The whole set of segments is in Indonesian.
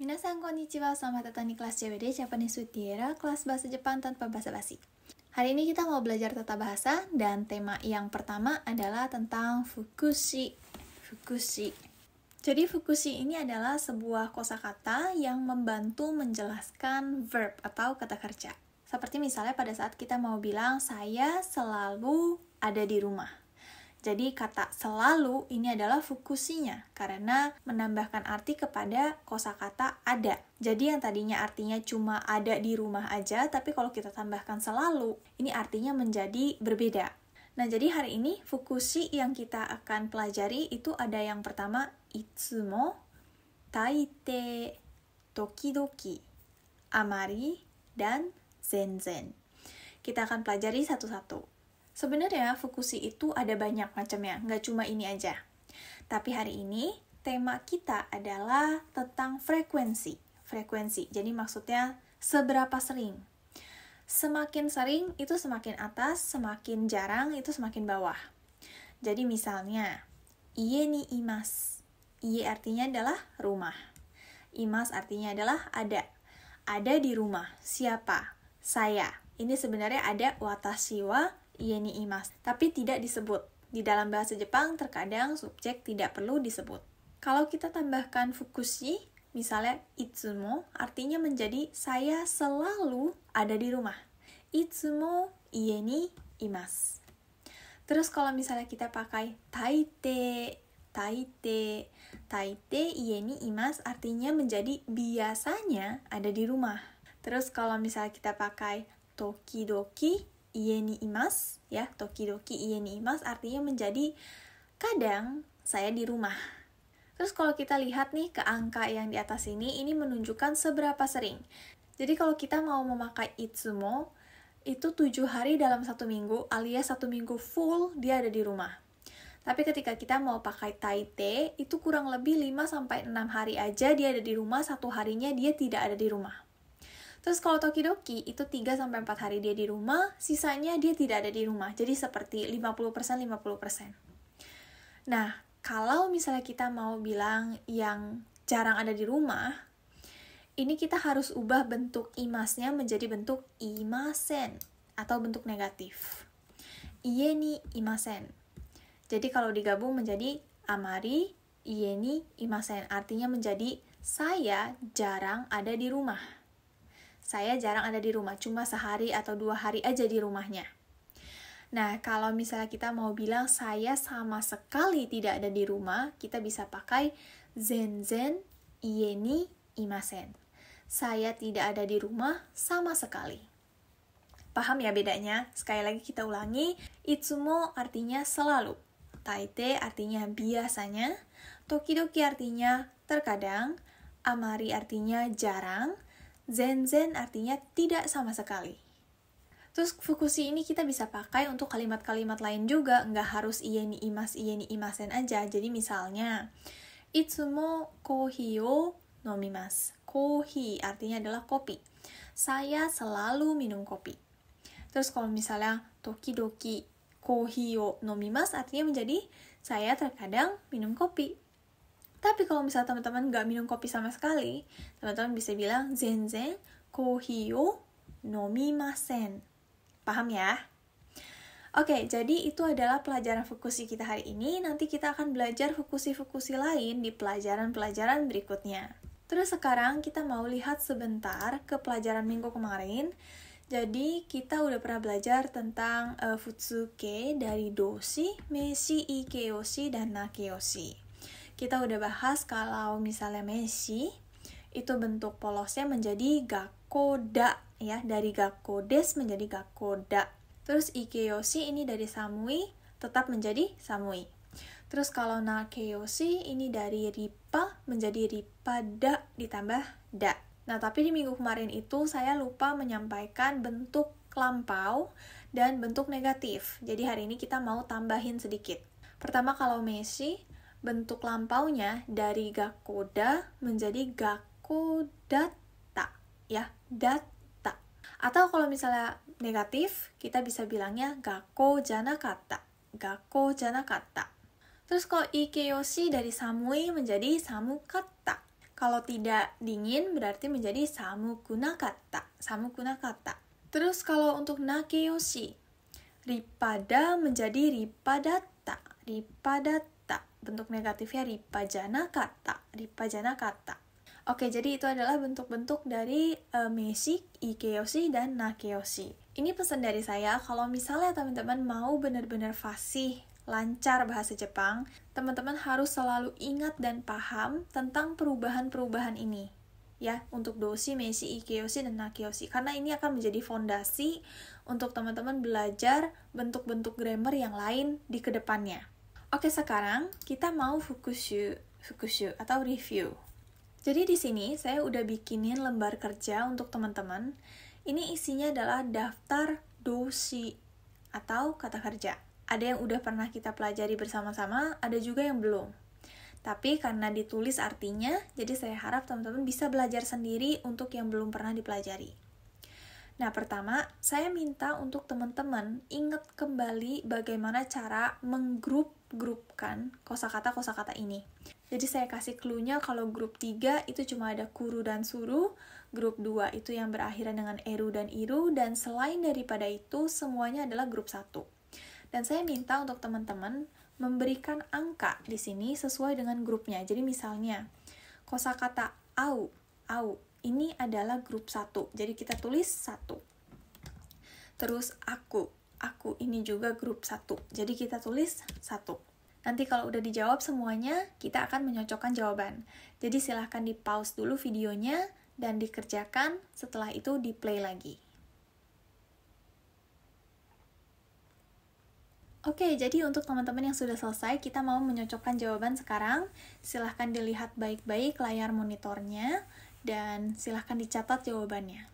konnichiwa, selamat datang di kelas CWD. Japanese with Tiara, kelas bahasa Jepang tanpa bahasa basi Hari ini kita mau belajar tata bahasa dan tema yang pertama adalah tentang fukushi. Fukushi. Jadi fukushi ini adalah sebuah kosakata yang membantu menjelaskan verb atau kata kerja. Seperti misalnya pada saat kita mau bilang saya selalu ada di rumah. Jadi kata selalu ini adalah fokusinya karena menambahkan arti kepada kosakata ada. Jadi yang tadinya artinya cuma ada di rumah aja, tapi kalau kita tambahkan selalu, ini artinya menjadi berbeda. Nah, jadi hari ini fukusi yang kita akan pelajari itu ada yang pertama itsumo, taite, tokidoki, amari, dan zenzen. Kita akan pelajari satu-satu. Sebenarnya fokusi itu ada banyak macamnya, nggak cuma ini aja. Tapi hari ini tema kita adalah tentang frekuensi. Frekuensi, jadi maksudnya seberapa sering. Semakin sering itu semakin atas, semakin jarang itu semakin bawah. Jadi misalnya, iye ni imas. Iye artinya adalah rumah. Imas artinya adalah ada. Ada di rumah. Siapa? Saya. Ini sebenarnya ada wa ieni iya imas, tapi tidak disebut. Di dalam bahasa Jepang, terkadang subjek tidak perlu disebut. Kalau kita tambahkan fukushi, misalnya itsumo, artinya menjadi saya selalu ada di rumah. Itsumo ieni iya imas. Terus kalau misalnya kita pakai taite, taite, taite ieni iya imas artinya menjadi biasanya ada di rumah. Terus kalau misalnya kita pakai toki doki, imas ya toki iye ni imas artinya menjadi kadang saya di rumah terus kalau kita lihat nih ke angka yang di atas ini ini menunjukkan seberapa sering jadi kalau kita mau memakai itsumo itu tujuh hari dalam satu minggu alias satu minggu full dia ada di rumah tapi ketika kita mau pakai taite, itu kurang lebih 5-6 hari aja dia ada di rumah, satu harinya dia tidak ada di rumah. Terus kalau Tokidoki itu 3 sampai 4 hari dia di rumah, sisanya dia tidak ada di rumah. Jadi seperti 50% 50%. Nah, kalau misalnya kita mau bilang yang jarang ada di rumah, ini kita harus ubah bentuk imasnya menjadi bentuk imasen atau bentuk negatif. Yeni imasen. Jadi kalau digabung menjadi amari yeni imasen artinya menjadi saya jarang ada di rumah. Saya jarang ada di rumah, cuma sehari atau dua hari aja di rumahnya. Nah, kalau misalnya kita mau bilang saya sama sekali tidak ada di rumah, kita bisa pakai zenzen ieni imasen. Saya tidak ada di rumah sama sekali. Paham ya bedanya? Sekali lagi kita ulangi, itsumo artinya selalu. Taite artinya biasanya, tokidoki artinya terkadang, amari artinya jarang, Zen-zen artinya tidak sama sekali. Terus fukusi ini kita bisa pakai untuk kalimat-kalimat lain juga, nggak harus iye ni imas, iye ni imasen aja. Jadi misalnya, itsumo kohi wo nomimas. Kohi artinya adalah kopi. Saya selalu minum kopi. Terus kalau misalnya doki kohi wo nomimas artinya menjadi saya terkadang minum kopi. Tapi kalau misalnya teman-teman gak minum kopi sama sekali, teman-teman bisa bilang zenzen kohi wo nomimasen. Paham ya? Oke, jadi itu adalah pelajaran fokusi kita hari ini. Nanti kita akan belajar fokusi-fokusi lain di pelajaran-pelajaran berikutnya. Terus sekarang kita mau lihat sebentar ke pelajaran minggu kemarin. Jadi kita udah pernah belajar tentang uh, futsuke dari dosi, meshi, ikeyoshi, dan nakeyoshi kita udah bahas kalau misalnya Messi itu bentuk polosnya menjadi gakoda ya dari gakodes menjadi gakoda terus ikeyoshi ini dari samui tetap menjadi samui terus kalau nakeyoshi ini dari ripa menjadi ripada ditambah da nah tapi di minggu kemarin itu saya lupa menyampaikan bentuk lampau dan bentuk negatif jadi hari ini kita mau tambahin sedikit pertama kalau Messi bentuk lampaunya dari Gakoda menjadi Gakodata ya data atau kalau misalnya negatif kita bisa bilangnya kata gako jana kata terus kalau Ikeyoshi dari Samui menjadi Samukata kalau tidak dingin berarti menjadi kata Samukunakata kata terus kalau untuk Nakeyoshi Ripada menjadi Ripadata Ripadata kata. Bentuk negatifnya ripajana kata. Ripajana kata. Oke, jadi itu adalah bentuk-bentuk dari uh, eh, meshi, ikeyoshi, dan nakeyoshi. Ini pesan dari saya, kalau misalnya teman-teman mau benar-benar fasih lancar bahasa Jepang, teman-teman harus selalu ingat dan paham tentang perubahan-perubahan ini ya untuk dosi, mesi, ikeyoshi, dan nakeyoshi karena ini akan menjadi fondasi untuk teman-teman belajar bentuk-bentuk grammar yang lain di kedepannya. Oke, sekarang kita mau fukushu, fukushu atau review. Jadi di sini saya udah bikinin lembar kerja untuk teman-teman. Ini isinya adalah daftar dosi atau kata kerja. Ada yang udah pernah kita pelajari bersama-sama, ada juga yang belum. Tapi karena ditulis artinya, jadi saya harap teman-teman bisa belajar sendiri untuk yang belum pernah dipelajari. Nah, pertama, saya minta untuk teman-teman ingat kembali bagaimana cara menggrup-grupkan kosakata-kosakata ini. Jadi saya kasih clue-nya kalau grup 3 itu cuma ada kuru dan suru, grup 2 itu yang berakhiran dengan eru dan iru, dan selain daripada itu semuanya adalah grup 1. Dan saya minta untuk teman-teman memberikan angka di sini sesuai dengan grupnya. Jadi misalnya, kosakata au, au ini adalah grup satu, jadi kita tulis satu. Terus aku, aku ini juga grup satu, jadi kita tulis satu. Nanti kalau udah dijawab semuanya, kita akan menyocokkan jawaban. Jadi silahkan di pause dulu videonya dan dikerjakan, setelah itu di play lagi. Oke, jadi untuk teman-teman yang sudah selesai, kita mau menyocokkan jawaban sekarang. Silahkan dilihat baik-baik layar monitornya dan silahkan dicatat jawabannya.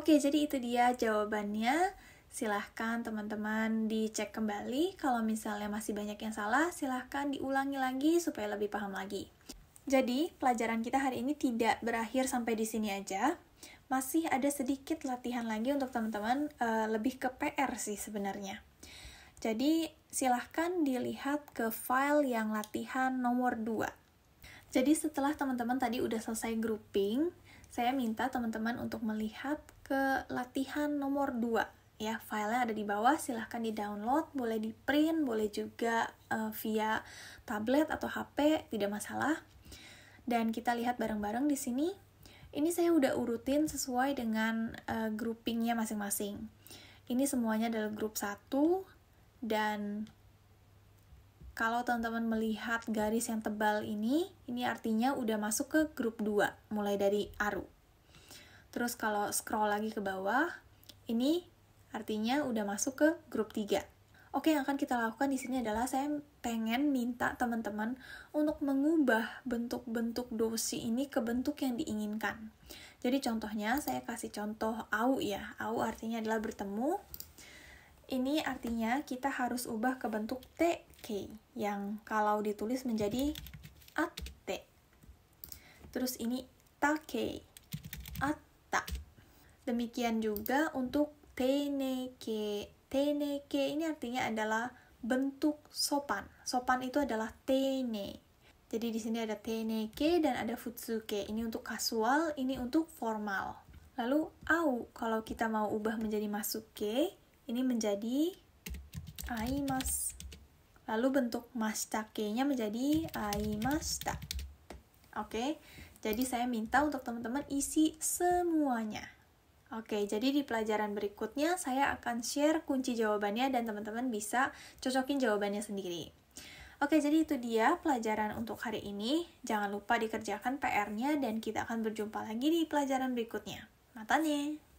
Oke, jadi itu dia jawabannya. Silahkan teman-teman dicek kembali. Kalau misalnya masih banyak yang salah, silahkan diulangi lagi supaya lebih paham lagi. Jadi, pelajaran kita hari ini tidak berakhir sampai di sini aja. Masih ada sedikit latihan lagi untuk teman-teman, uh, lebih ke PR sih sebenarnya. Jadi, silahkan dilihat ke file yang latihan nomor 2. Jadi, setelah teman-teman tadi udah selesai grouping, saya minta teman-teman untuk melihat ke latihan nomor 2 ya filenya ada di bawah silahkan di download boleh di print boleh juga uh, via tablet atau HP tidak masalah dan kita lihat bareng-bareng di sini ini saya udah urutin sesuai dengan uh, groupingnya masing-masing ini semuanya dalam grup 1 dan kalau teman-teman melihat garis yang tebal ini, ini artinya udah masuk ke grup 2, mulai dari aru. Terus kalau scroll lagi ke bawah, ini artinya udah masuk ke grup 3. Oke, yang akan kita lakukan di sini adalah saya pengen minta teman-teman untuk mengubah bentuk-bentuk dosi ini ke bentuk yang diinginkan. Jadi contohnya saya kasih contoh au ya. Au artinya adalah bertemu. Ini artinya kita harus ubah ke bentuk TK yang kalau ditulis menjadi at Terus ini take at Demikian juga untuk teneke. Teneke ini artinya adalah bentuk sopan. Sopan itu adalah tene. Jadi di sini ada teneke dan ada futsuke. Ini untuk kasual, ini untuk formal. Lalu au kalau kita mau ubah menjadi masuke, ini menjadi aimas. Lalu bentuk mastake-nya menjadi aimasta. Oke. Jadi saya minta untuk teman-teman isi semuanya. Oke, jadi di pelajaran berikutnya saya akan share kunci jawabannya dan teman-teman bisa cocokin jawabannya sendiri. Oke, jadi itu dia pelajaran untuk hari ini. Jangan lupa dikerjakan PR-nya dan kita akan berjumpa lagi di pelajaran berikutnya. Matanya!